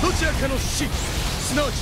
どちらかの死すなわち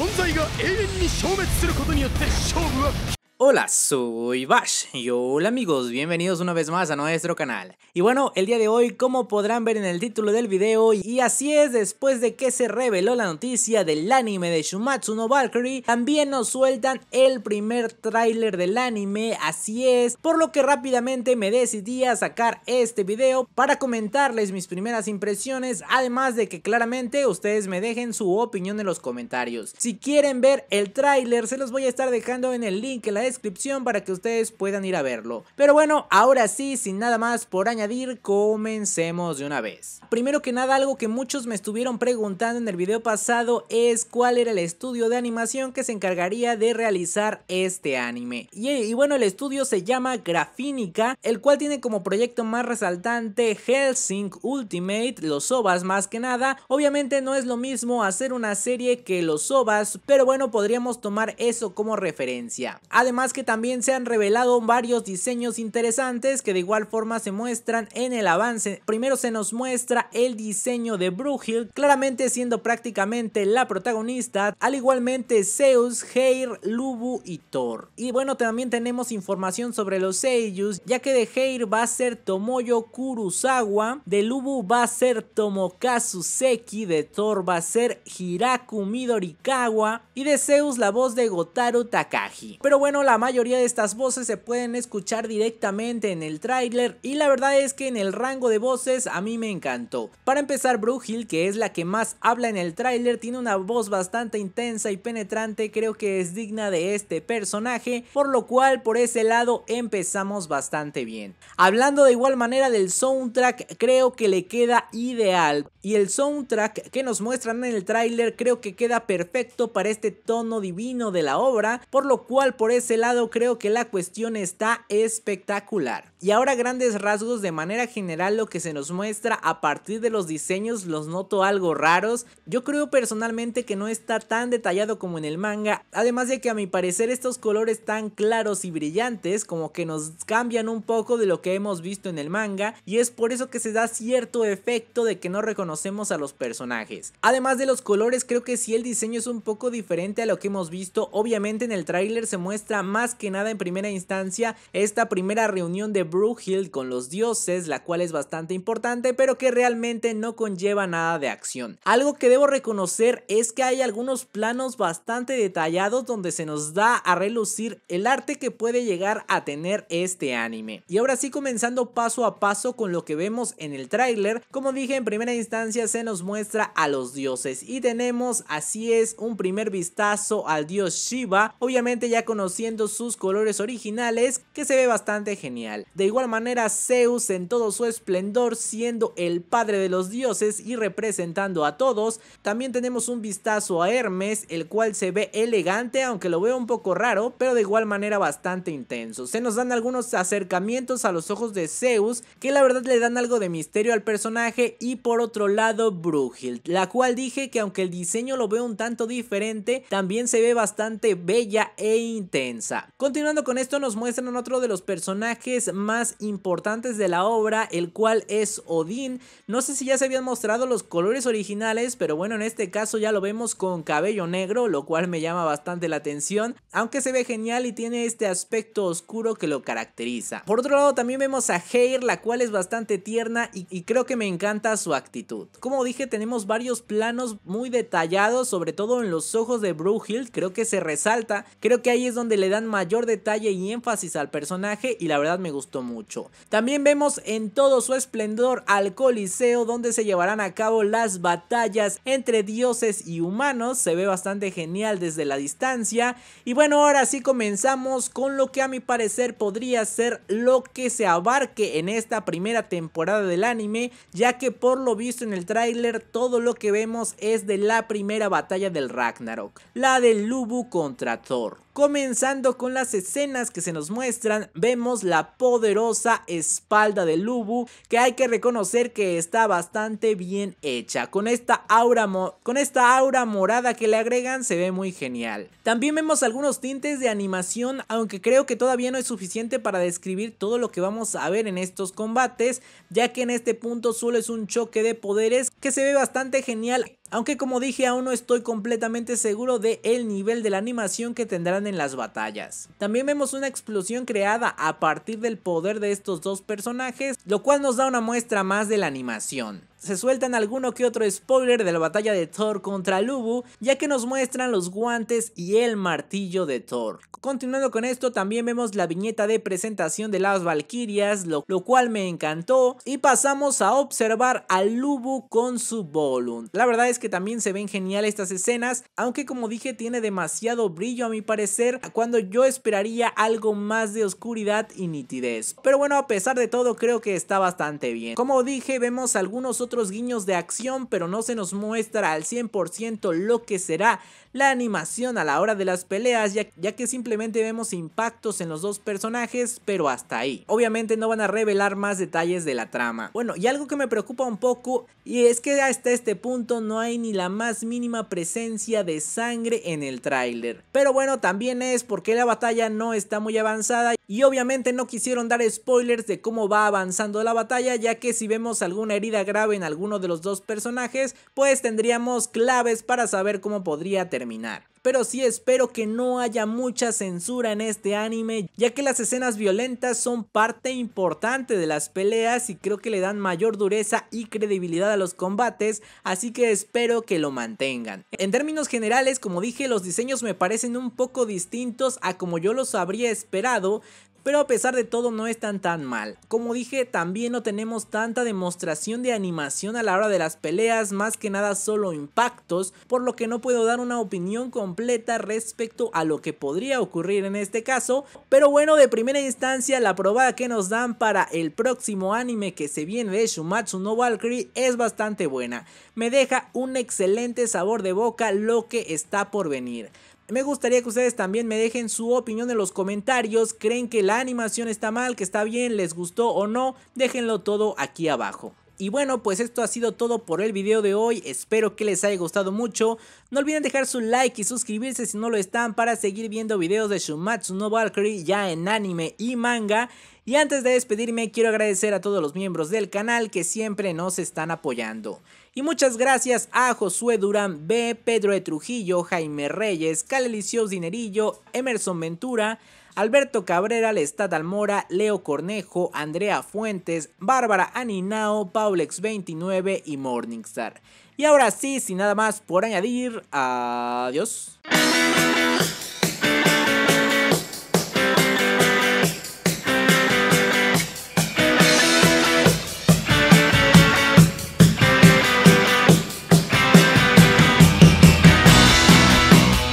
存在が永遠に消滅することによって勝負は決 Hola, soy Bash y hola amigos, bienvenidos una vez más a nuestro canal. Y bueno, el día de hoy, como podrán ver en el título del video, y así es, después de que se reveló la noticia del anime de Shumatsu no Valkyrie, también nos sueltan el primer tráiler del anime, así es, por lo que rápidamente me decidí a sacar este video para comentarles mis primeras impresiones, además de que claramente ustedes me dejen su opinión en los comentarios. Si quieren ver el tráiler, se los voy a estar dejando en el link en la descripción para que ustedes puedan ir a verlo. Pero bueno, ahora sí, sin nada más por añadir, comencemos de una vez. Primero que nada, algo que muchos me estuvieron preguntando en el video pasado es cuál era el estudio de animación que se encargaría de realizar este anime. Y, bueno, el estudio se llama Grafínica, el cual tiene como proyecto más resaltante Helsing Ultimate, los OVAs más que nada. Obviamente no es lo mismo hacer una serie que los OVAs, pero bueno, podríamos tomar eso como referencia. Además, más que también se han revelado varios diseños interesantes que de igual forma se muestran en el avance. Primero se nos muestra el diseño de Brugil, claramente siendo prácticamente la protagonista, al igualmente Zeus, Heir, Lubu y Thor. Y bueno, también tenemos información sobre los Seiyus, ya que de Heir va a ser Tomoyo Kurusawa, de Lubu va a ser Tomokazu Seki, de Thor va a ser Hiraku Midorikawa y de Zeus la voz de Gotaru Takagi. Pero bueno, la mayoría de estas voces se pueden escuchar directamente en el tráiler y la verdad es que en el rango de voces a mí me encantó. Para empezar, Brugil, que es la que más habla en el tráiler, tiene una voz bastante intensa y penetrante, creo que es digna de este personaje, por lo cual por ese lado empezamos bastante bien. Hablando de igual manera del soundtrack, creo que le queda ideal y el soundtrack que nos muestran en el tráiler creo que queda perfecto para este tono divino de la obra, por lo cual por ese este lado creo que la cuestión está espectacular. Y ahora grandes rasgos, de manera general lo que se nos muestra a partir de los diseños los noto algo raros. Yo creo personalmente que no está tan detallado como en el manga, además de que a mi parecer estos colores tan claros y brillantes como que nos cambian un poco de lo que hemos visto en el manga y es por eso que se da cierto efecto de que no reconocemos a los personajes. Además de los colores creo que si el diseño es un poco diferente a lo que hemos visto, obviamente en el tráiler se muestra más que nada en primera instancia esta primera reunión de hill con los dioses, la cual es bastante importante, pero que realmente no conlleva nada de acción. Algo que debo reconocer es que hay algunos planos bastante detallados donde se nos da a relucir el arte que puede llegar a tener este anime. Y ahora sí comenzando paso a paso con lo que vemos en el tráiler, como dije en primera instancia se nos muestra a los dioses y tenemos así es un primer vistazo al dios Shiva, obviamente ya conociendo sus colores originales que se ve bastante genial. De igual manera, Zeus en todo su esplendor siendo el padre de los dioses y representando a todos. También tenemos un vistazo a Hermes, el cual se ve elegante, aunque lo veo un poco raro, pero de igual manera bastante intenso. Se nos dan algunos acercamientos a los ojos de Zeus, que la verdad le dan algo de misterio al personaje. Y por otro lado, Brugil, la cual dije que aunque el diseño lo veo un tanto diferente, también se ve bastante bella e intensa. Continuando con esto, nos muestran otro de los personajes más más importantes de la obra, el cual es Odín. No sé si ya se habían mostrado los colores originales, pero bueno, en este caso ya lo vemos con cabello negro, lo cual me llama bastante la atención, aunque se ve genial y tiene este aspecto oscuro que lo caracteriza. Por otro lado, también vemos a Heir, la cual es bastante tierna y, creo que me encanta su actitud. Como dije, tenemos varios planos muy detallados, sobre todo en los ojos de Brughild, creo que se resalta. Creo que ahí es donde le dan mayor detalle y énfasis al personaje y la verdad me gustó mucho. También vemos en todo su esplendor al Coliseo donde se llevarán a cabo las batallas entre dioses y humanos. Se ve bastante genial desde la distancia. Y bueno, ahora sí comenzamos con lo que a mi parecer podría ser lo que se abarque en esta primera temporada del anime, ya que por lo visto en el tráiler todo lo que vemos es de la primera batalla del Ragnarok, la de Lubu contra Thor. Comenzando con las escenas que se nos muestran, vemos la poderosa espalda de Lubu, que hay que reconocer que está bastante bien hecha. Con esta aura, con esta aura morada que le agregan se ve muy genial. También vemos algunos tintes de animación, aunque creo que todavía no es suficiente para describir todo lo que vamos a ver en estos combates, ya que en este punto solo es un choque de poderes que se ve bastante genial aunque como dije aún no estoy completamente seguro de el nivel de la animación que tendrán en las batallas. También vemos una explosión creada a partir del poder de estos dos personajes, lo cual nos da una muestra más de la animación se sueltan alguno que otro spoiler de la batalla de Thor contra Lubu, ya que nos muestran los guantes y el martillo de Thor. Continuando con esto, también vemos la viñeta de presentación de las Valkyrias, lo, cual me encantó, y pasamos a observar a Lubu con su Volunt. La verdad es que también se ven genial estas escenas, aunque como dije tiene demasiado brillo a mi parecer, cuando yo esperaría algo más de oscuridad y nitidez. Pero bueno, a pesar de todo creo que está bastante bien. Como dije, vemos algunos otros otros guiños de acción, pero no se nos muestra al 100% lo que será la animación a la hora de las peleas, ya, ya que simplemente vemos impactos en los dos personajes, pero hasta ahí. Obviamente no van a revelar más detalles de la trama. Bueno, y algo que me preocupa un poco, y es que hasta este punto no hay ni la más mínima presencia de sangre en el tráiler. Pero bueno, también es porque la batalla no está muy avanzada y obviamente no quisieron dar spoilers de cómo va avanzando la batalla ya que si vemos alguna herida grave en alguno de los dos personajes pues tendríamos claves para saber cómo podría terminar pero sí espero que no haya mucha censura en este anime, ya que las escenas violentas son parte importante de las peleas y creo que le dan mayor dureza y credibilidad a los combates, así que espero que lo mantengan. En términos generales, como dije, los diseños me parecen un poco distintos a como yo los habría esperado, pero a pesar de todo no están tan mal. Como dije, también no tenemos tanta demostración de animación a la hora de las peleas, más que nada solo impactos, por lo que no puedo dar una opinión completa respecto a lo que podría ocurrir en este caso, pero bueno, de primera instancia la probada que nos dan para el próximo anime que se viene de Shumatsu no Valkyrie es bastante buena, me deja un excelente sabor de boca lo que está por venir. Me gustaría que ustedes también me dejen su opinión en los comentarios. ¿Creen que la animación está mal, que está bien, les gustó o no? Déjenlo todo aquí abajo. Y bueno, pues esto ha sido todo por el video de hoy, espero que les haya gustado mucho. No olviden dejar su like y suscribirse si no lo están para seguir viendo videos de Shumatsu no Valkyrie ya en anime y manga. Y antes de despedirme quiero agradecer a todos los miembros del canal que siempre nos están apoyando. Y muchas gracias a Josué Durán B, Pedro de Trujillo, Jaime Reyes, Calelicios Dinerillo, Emerson Ventura, Alberto Cabrera, Lestat Almora, Leo Cornejo, Andrea Fuentes, Bárbara Aninao, Paulex29 y Morningstar. Y ahora sí, sin nada más por añadir, adiós.